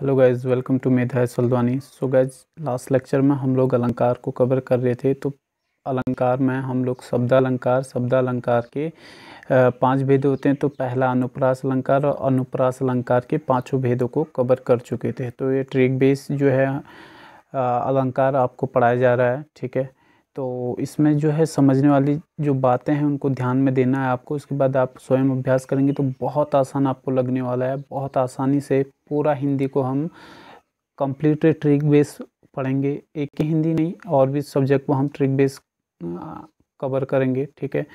hello guys welcome to Medha Saldani so guys last lecture में हम लोग अलंकार को कवर कर रहे थे तो अलंकार में हम लोग शब्दालंकार शब्दालंकार के पांच भेद होते हैं तो पहला अनुप्रास अलंकार और अनुप्रास अलंकार के पांचों भेदों को कवर कर चुके थे तो ये ट्रिक बेस जो है अलंकार आपको पढ़ाया जा रहा है ठीक है तो इसमें जो है समझने वाली जो बातें हैं उनको ध्यान में देना है आपको उसके बाद आप स्वयं अभ्यास करेंगे तो बहुत आसान आपको लगने वाला है बहुत आसानी से पूरा हिंदी को हम कंप्लीट ट्रिक बेस पढ़ेंगे एक ही हिंदी नहीं और भी सब्जेक्ट को हम ट्रिक बेस कवर करेंगे ठीक है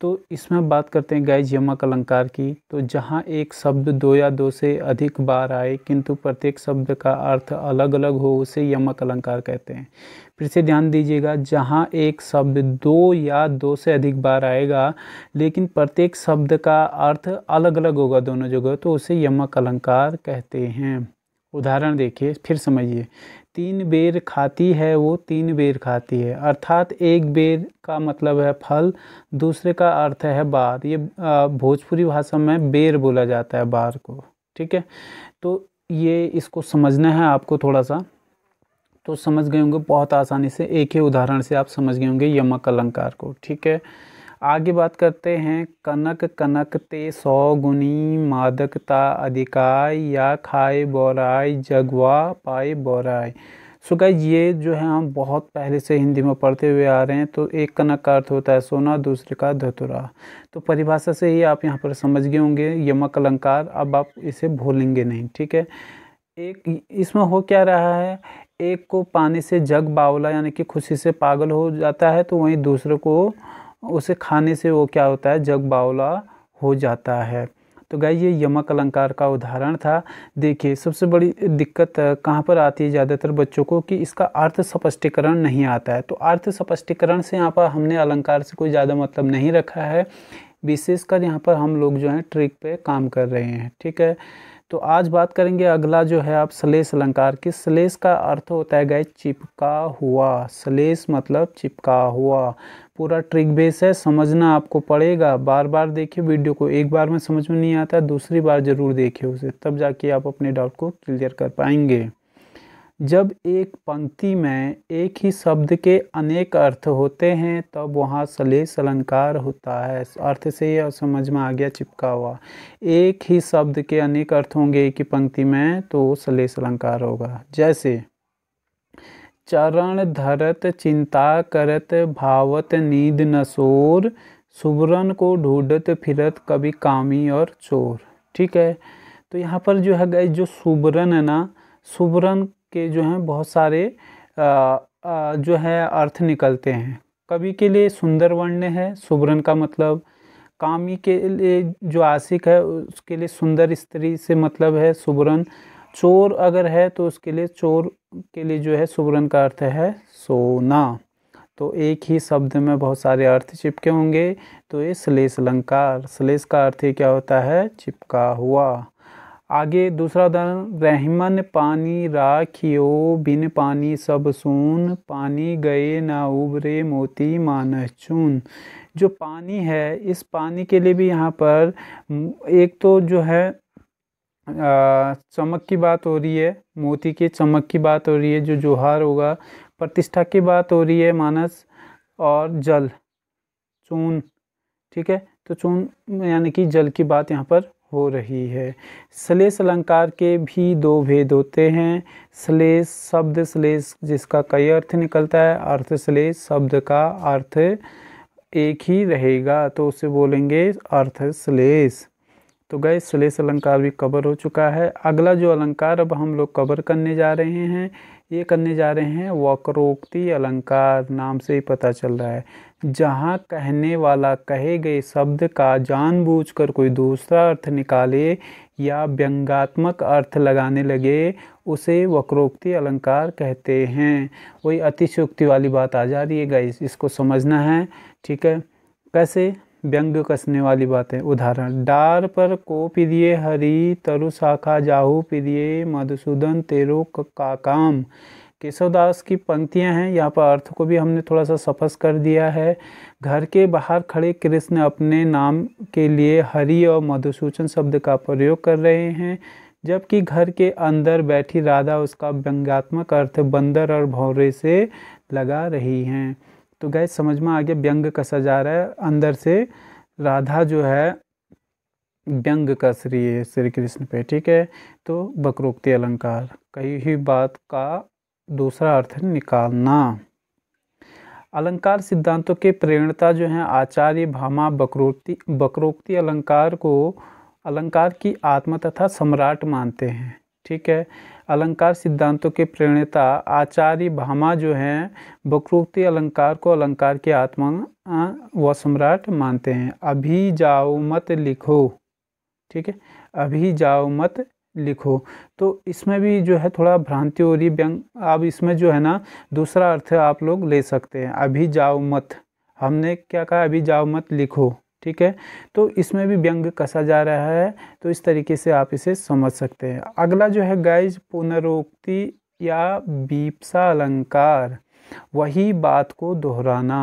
तो इसमें हम बात करते हैं गैज यमक अलंकार की तो जहाँ एक शब्द दो या दो से अधिक बार आए किंतु प्रत्येक शब्द का अर्थ अलग अलग हो उसे यमक अलंकार कहते हैं फिर से ध्यान दीजिएगा जहाँ एक शब्द दो या दो से अधिक बार आएगा लेकिन प्रत्येक शब्द का अर्थ अलग अलग होगा दोनों जगह तो उसे यमक अलंकार कहते हैं उदाहरण देखिए फिर समझिए तीन बेर खाती है वो तीन बेर खाती है अर्थात एक बेर का मतलब है फल दूसरे का अर्थ है बार ये भोजपुरी भाषा में बेर बोला जाता है बार को ठीक है तो ये इसको समझना है आपको थोड़ा सा तो समझ गए होंगे बहुत आसानी से एक ही उदाहरण से आप समझ गए होंगे यमक अलंकार को ठीक है आगे बात करते हैं कनक कनक ते सौ गुनी मादकता अधिकाय या खाए बोराय जगवा पाए बोराय सो ये जो है हम बहुत पहले से हिंदी में पढ़ते हुए आ रहे हैं तो एक कनक का अर्थ होता है सोना दूसरे का धतुरा तो परिभाषा से ही आप यहाँ पर समझ गए होंगे यमक अलंकार अब आप इसे भूलेंगे नहीं ठीक है एक इसमें हो क्या रहा है एक को पानी से जग बावला यानी कि खुशी से पागल हो जाता है तो वहीं दूसरे को उसे खाने से वो क्या होता है जग बावला हो जाता है तो गाय ये यमक अलंकार का उदाहरण था देखिए सबसे बड़ी दिक्कत कहाँ पर आती है ज़्यादातर बच्चों को कि इसका अर्थ स्पष्टीकरण नहीं आता है तो अर्थ स्पष्टीकरण से यहाँ पर हमने अलंकार से कोई ज़्यादा मतलब नहीं रखा है विशेषकर यहाँ पर हम लोग जो है ट्रिक पे काम कर रहे हैं ठीक है तो आज बात करेंगे अगला जो है आप सलेस अलंकार की सलेस का अर्थ होता है गए चिपका हुआ सलेस मतलब चिपका हुआ पूरा ट्रिक बेस है समझना आपको पड़ेगा बार बार देखिए वीडियो को एक बार में समझ में नहीं आता दूसरी बार ज़रूर देखिए उसे तब जाके आप अपने डाउट को क्लियर कर पाएंगे जब एक पंक्ति में एक ही शब्द के अनेक अर्थ होते हैं तब तो वहाँ सलेस अलंकार होता है अर्थ से यह समझ में आ गया चिपका हुआ एक ही शब्द के अनेक अर्थ होंगे एक ही पंक्ति में तो वो सलेस अलंकार होगा जैसे चरण धरत चिंता करत भावत नींद नशोर सुबरन को ढूंढत फिरत कभी कामी और चोर ठीक है तो यहाँ पर जो है गए जो सुबरन है ना सुबरन के जो हैं बहुत सारे आ, आ, जो है अर्थ निकलते हैं कवि के लिए सुंदर वर्ण है सुवर्ण का मतलब कामी के लिए जो आशिक है उसके लिए सुंदर स्त्री से मतलब है सुबरन चोर अगर है तो उसके लिए चोर के लिए जो है सुबरन का अर्थ है सोना तो एक ही शब्द में बहुत सारे अर्थ चिपके होंगे तो ये श्लेष अलंकार श्लेष का अर्थ क्या होता है चिपका हुआ आगे दूसरा उदाहरण रहमन पानी राखियो बिन पानी सब सुन पानी गए ना उबरे मोती मानस चून जो पानी है इस पानी के लिए भी यहाँ पर एक तो जो है चमक की बात हो रही है मोती के चमक की बात हो रही है जो जोहार होगा प्रतिष्ठा की बात हो रही है मानस और जल चून ठीक है तो चून यानी कि जल की बात यहाँ पर हो रही है श्लेष अलंकार के भी दो भेद होते हैं श्लेष शब्द श्लेष जिसका कई अर्थ निकलता है अर्थ श्लेष शब्द का अर्थ एक ही रहेगा तो उसे बोलेंगे अर्थ श्लेष तो गए श्लेष अलंकार भी कवर हो चुका है अगला जो अलंकार अब हम लोग कवर करने जा रहे हैं ये करने जा रहे हैं वक्रोक्ति अलंकार नाम से ही पता चल रहा है जहाँ कहने वाला कहे गए शब्द का जानबूझकर कोई दूसरा अर्थ निकाले या व्यंगात्मक अर्थ लगाने लगे उसे वक्रोक्ति अलंकार कहते हैं वही अतिशोक्ति वाली बात आ जा रही है गाइस इसको समझना है ठीक है कैसे व्यंग कसने वाली बातें उदाहरण डार पर को पिदिये हरी तरु शाखा जाहू पिदिये मधुसूदन तेरो का काम केशवदास की पंक्तियां हैं यहाँ पर अर्थ को भी हमने थोड़ा सा सफस कर दिया है घर के बाहर खड़े कृष्ण अपने नाम के लिए हरि और मधुसूचन शब्द का प्रयोग कर रहे हैं जबकि घर के अंदर बैठी राधा उसका व्यंग्यात्मक अर्थ बंदर और भौरे से लगा रही हैं तो गाय समझ में आ गया व्यंग कसा जा रहा है अंदर से राधा जो है व्यंग कस रही है श्री कृष्ण पे ठीक है तो बकरोक्ति अलंकार कही ही बात का दूसरा अर्थ निकालना अलंकार सिद्धांतों के प्रेरणता जो है आचार्य भामा बकरोक्ति बकरोक्ति अलंकार को अलंकार की आत्मा तथा सम्राट मानते हैं ठीक है अलंकार सिद्धांतों के प्रेरणेता आचार्य भामा जो हैं बकरोक्ति अलंकार को अलंकार के आत्मा व सम्राट मानते हैं अभी जाओ मत लिखो ठीक है अभी जाओ मत लिखो तो इसमें भी जो है थोड़ा भ्रांति हो रही व्यंग अब इसमें जो है ना दूसरा अर्थ आप लोग ले सकते हैं अभी जाओ मत हमने क्या कहा अभी जाओ मत लिखो ठीक है तो इसमें भी व्यंग कसा जा रहा है तो इस तरीके से आप इसे समझ सकते हैं अगला जो है गाइज पुनरोक्ति या बीपसा अलंकार वही बात को दोहराना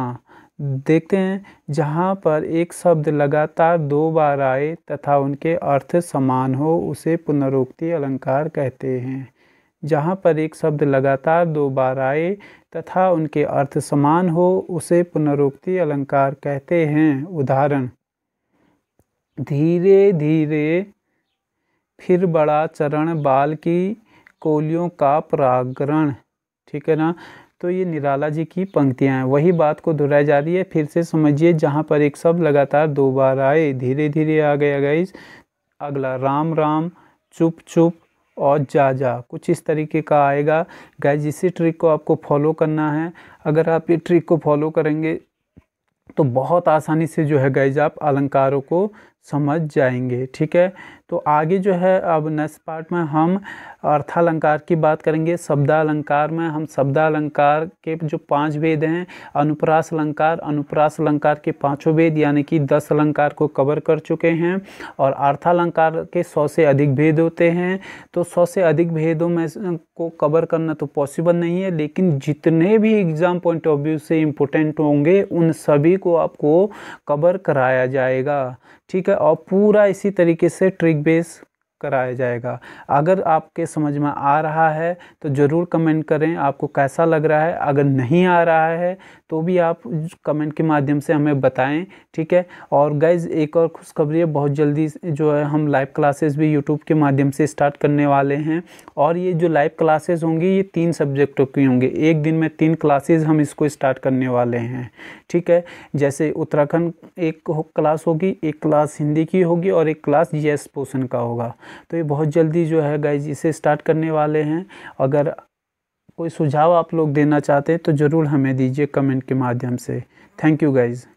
देखते हैं जहाँ पर एक शब्द लगातार दो बार आए तथा उनके अर्थ समान हो उसे पुनरोक्ति अलंकार कहते हैं जहाँ पर एक शब्द लगातार दो बार आए तथा उनके अर्थ समान हो उसे पुनरोक्ति अलंकार कहते हैं उदाहरण धीरे धीरे फिर बड़ा चरण बाल की कोलियों का प्रागरण ठीक है ना तो ये निराला जी की पंक्तियाँ हैं वही बात को दोहराई जा रही है फिर से समझिए जहाँ पर एक शब्द लगातार दो बार आए धीरे धीरे आ गया गई अगला राम राम चुप चुप और जा जा कुछ इस तरीके का आएगा गैज इसी ट्रिक को आपको फॉलो करना है अगर आप ये ट्रिक को फॉलो करेंगे तो बहुत आसानी से जो है गैज आप अलंकारों को समझ जाएंगे ठीक है तो आगे जो है अब नेक्स्ट पार्ट में हम अर्थालंकार की बात करेंगे शब्दालंकार में हम शब्दालंकार के जो पांच वेद हैं अनुप्रास अलंकार अनुप्रास अलंकार के पांचों वेद यानी कि दस अलंकार को कवर कर चुके हैं और अर्थालंकार के सौ से अधिक भेद होते हैं तो सौ से अधिक भेदों में को कवर करना तो पॉसिबल नहीं है लेकिन जितने भी एग्ज़ाम पॉइंट ऑफ व्यू से इम्पोर्टेंट होंगे उन सभी को आपको कवर कराया जाएगा ठीक है और पूरा इसी तरीके से ट्रिक बेस कराया जाएगा अगर आपके समझ में आ रहा है तो ज़रूर कमेंट करें आपको कैसा लग रहा है अगर नहीं आ रहा है तो भी आप कमेंट के माध्यम से हमें बताएं ठीक है और गाइज एक और खुशखबरी है बहुत जल्दी जो है हम लाइव क्लासेस भी यूट्यूब के माध्यम से स्टार्ट करने वाले हैं और ये जो लाइव क्लासेस होंगी ये तीन सब्जेक्टों की होंगी एक दिन में तीन क्लासेज हम इसको स्टार्ट करने वाले हैं ठीक है जैसे उत्तराखंड एक क्लास होगी एक क्लास हिंदी की होगी और एक क्लास जी एस का होगा तो ये बहुत जल्दी जो है गाइज इसे स्टार्ट करने वाले हैं अगर कोई सुझाव आप लोग देना चाहते हैं तो ज़रूर हमें दीजिए कमेंट के माध्यम से थैंक यू गाइज़